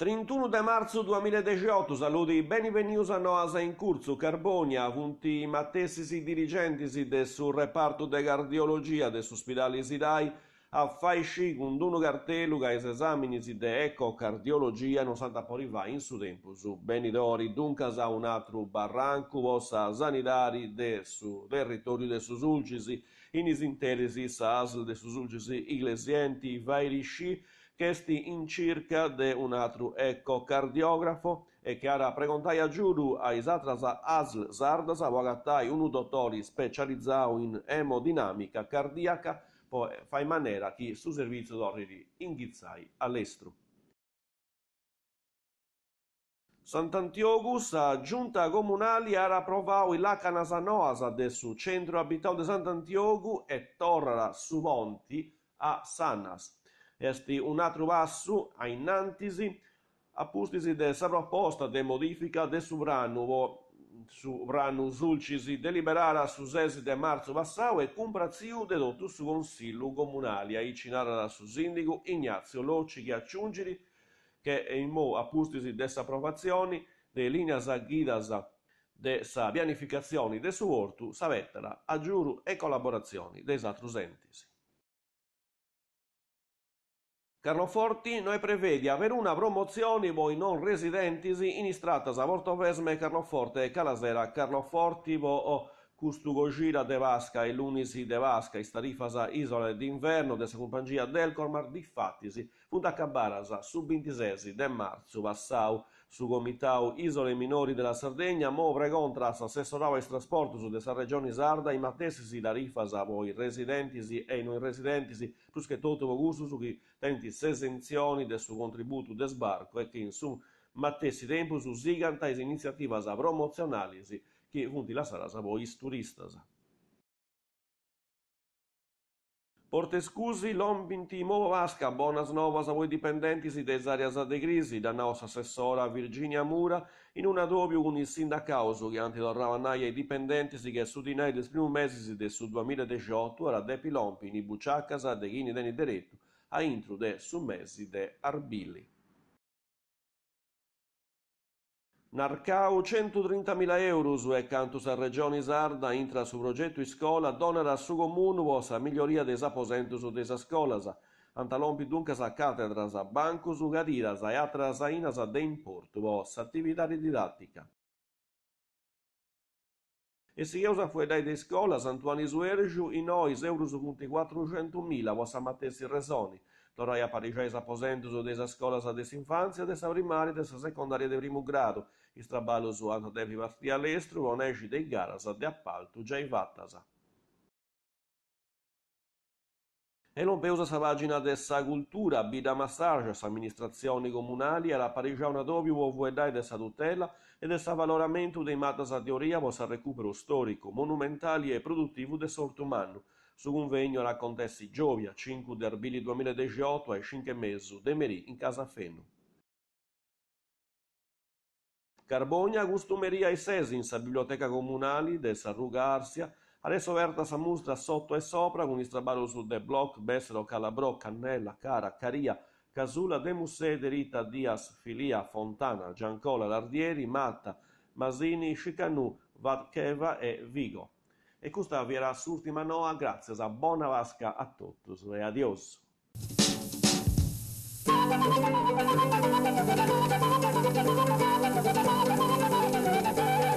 31 de marzo 2018, saluti benvenuti a Noasa in curso Carbonia, punti mattesisi dirigenti del reparto de cardiologia dell'ospedale Sidai a Faisci con uno cartello che esamini si de ecocardiologia non santa poriva in su tempo su Benidori, dunque sa un altro barranco vostra sanitari del su territorio del Susulgisi, in isinteresi sas del Susulgisi iglesienti, vairisci chesti in circa di un altro ecocardiografo e che chiara pregontai a giudu a isatras ASL Sardas avagatai un dottore specializzato in emodinamica cardiaca poi eh, fai maniera che su servizio d'orridi inghizzai all'estro. Sant'Antiogus, a giunta comunale, ha approvato la canasanoasa del suo centro abitato di Sant'Antiogu e torna su Monti a Sanas, Este un altro vasso a innantisi a pustisi de sovrapposta de modifica de sovrano sovrano sulcisi deliberara su sesi de marzo passau e compraziu dedotto su consiglio comunale a icinara su sindaco Ignazio Locci che aggiungiri che in mo appustisi de approvazioni de linea a guidasa de sa pianificazioni de su ortu sa vettera aggiuru e collaborazioni dei altri Carloforti noi prevedia per una promozione voi non residenti in istratas a Portovesme, Carloforte, Calasera, Carloforti, voi oh. Custugogira de Vasca e l'Unisi de Vasca e Starifasa Isole d'Inverno dessa del cormar di funt a Cabarasa subintisesi de marzo Vassau su Gomitau Isole Minori della Sardegna movre contras assessorava il trasporto su dessa regioni sarda i mattesisi la rifasa voi residentisi e non residentisi plus che tutto gusto su chi tenti sesenzioni del suo contributo de sbarco e che insum su mattesi tempo su siganta iniziativa promozionalisi che juntilasa la voi turistas. Porte scusi, lombinti, mova vasca, bonas novas a voi dipendenti si desarias de crisi, da nostra assessora Virginia Mura, in un adobio con il sindacauso che anti la ravanaia i dipendenti si che su di noi del primo mese del 2018 era de pilompi, ni bucciaccas, de chini de nideretto, a intro de su mesi de arbilli. Narcao 130.000 euro e cantus a Regione Sarda intra su progetto Iscola donera su comunuos a miglioria des su des scolas. Antalompi dunque sa catedras, a bancus, gadiras sa atras sa de importu vos attività di didattica. E si usa fu dai de scola, scolas Antuani Suergiu in ois euros 400.000 vos a Mattesi Resoni Dodaja su aposentos das escolas infanzia, infância, dessa primária, dessa secundária de primo grado. Il trabalhos su ano deve partir all'estero, com esci de garas, di appalto, già em Vattasa. E non peusa sa pagina dessa cultura, bida massaggia, sa amministrazioni comunali, alla parigiana dovio uovo dai della tutela e dessa valoramento dei matas a teoria, vossa recupero storico, monumentale e produttivo del de umano su un vegno la contessi Giovia 5 del Arbili 2018 e 5 mezzo Demerì in casa Fenu. Carbogna gustumeria e sesins a biblioteca comunali de Sarruga Arsia adesso verta sa mostra sotto e sopra con istrabalo su de Bloc, Bessero Calabrò Cannella Cara Caria Casula De Musse Derita Dias Filia Fontana Giancola Lardieri Matta Masini Scicanù Vadcheva e Vigo e questa verrà l'ultima noa grazie a buona vasca a tutti e adios. Thank you.